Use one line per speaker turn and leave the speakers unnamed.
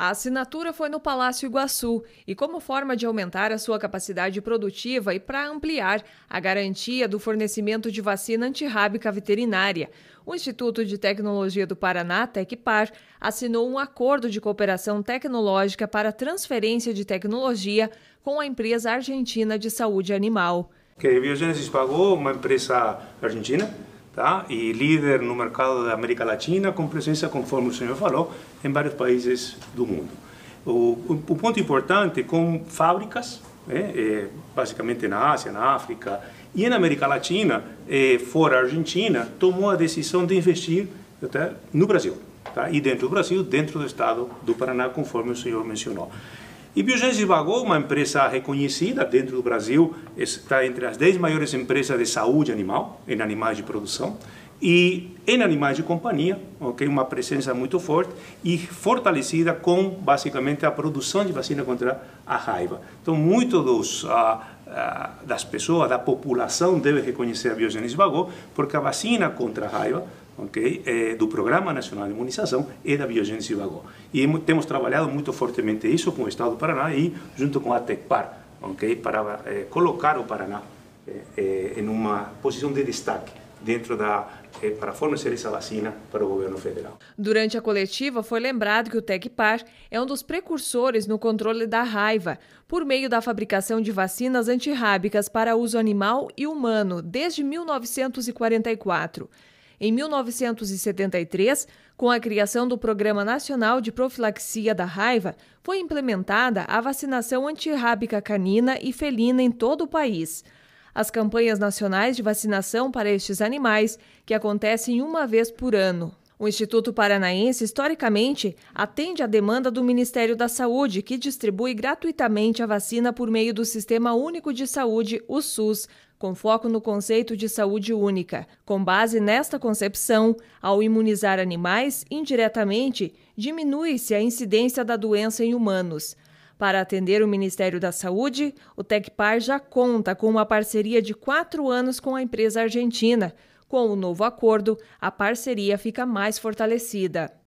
A assinatura foi no Palácio Iguaçu e, como forma de aumentar a sua capacidade produtiva e para ampliar a garantia do fornecimento de vacina antirrábica veterinária, o Instituto de Tecnologia do Paraná, Tecpar, assinou um acordo de cooperação tecnológica para transferência de tecnologia com a empresa argentina de saúde animal.
Que a Biogenesis pagou uma empresa argentina tá? e líder no mercado da América Latina, com presença, conforme o senhor falou, em vários países do mundo. O, o ponto importante com fábricas, né? é, basicamente na Ásia, na África e na América Latina, é, fora a Argentina, tomou a decisão de investir até no Brasil. Tá? E dentro do Brasil, dentro do estado do Paraná, conforme o senhor mencionou. E Biogênese Vagô, uma empresa reconhecida dentro do Brasil, está entre as 10 maiores empresas de saúde animal, em animais de produção, e em animais de companhia, okay, uma presença muito forte e fortalecida com basicamente a produção de vacina contra a raiva. Então, muito dos, ah, ah, das pessoas, da população, deve reconhecer a Biogênese Vagô, porque a vacina contra a raiva okay, é, do Programa Nacional de Imunização e da Biogênese Vagó. E temos trabalhado muito fortemente isso com o Estado do Paraná e junto com a TECPAR, okay, para é, colocar o Paraná é, em uma posição de destaque dentro da para fornecer essa vacina para o governo federal.
Durante a coletiva, foi lembrado que o Tecpar é um dos precursores no controle da raiva, por meio da fabricação de vacinas antirrábicas para uso animal e humano desde 1944 em 1973, com a criação do Programa Nacional de Profilaxia da Raiva, foi implementada a vacinação antirrábica canina e felina em todo o país. As campanhas nacionais de vacinação para estes animais, que acontecem uma vez por ano, o Instituto Paranaense, historicamente, atende à demanda do Ministério da Saúde, que distribui gratuitamente a vacina por meio do Sistema Único de Saúde, o SUS, com foco no conceito de saúde única. Com base nesta concepção, ao imunizar animais, indiretamente, diminui-se a incidência da doença em humanos. Para atender o Ministério da Saúde, o Tecpar já conta com uma parceria de quatro anos com a empresa argentina com o novo acordo, a parceria fica mais fortalecida.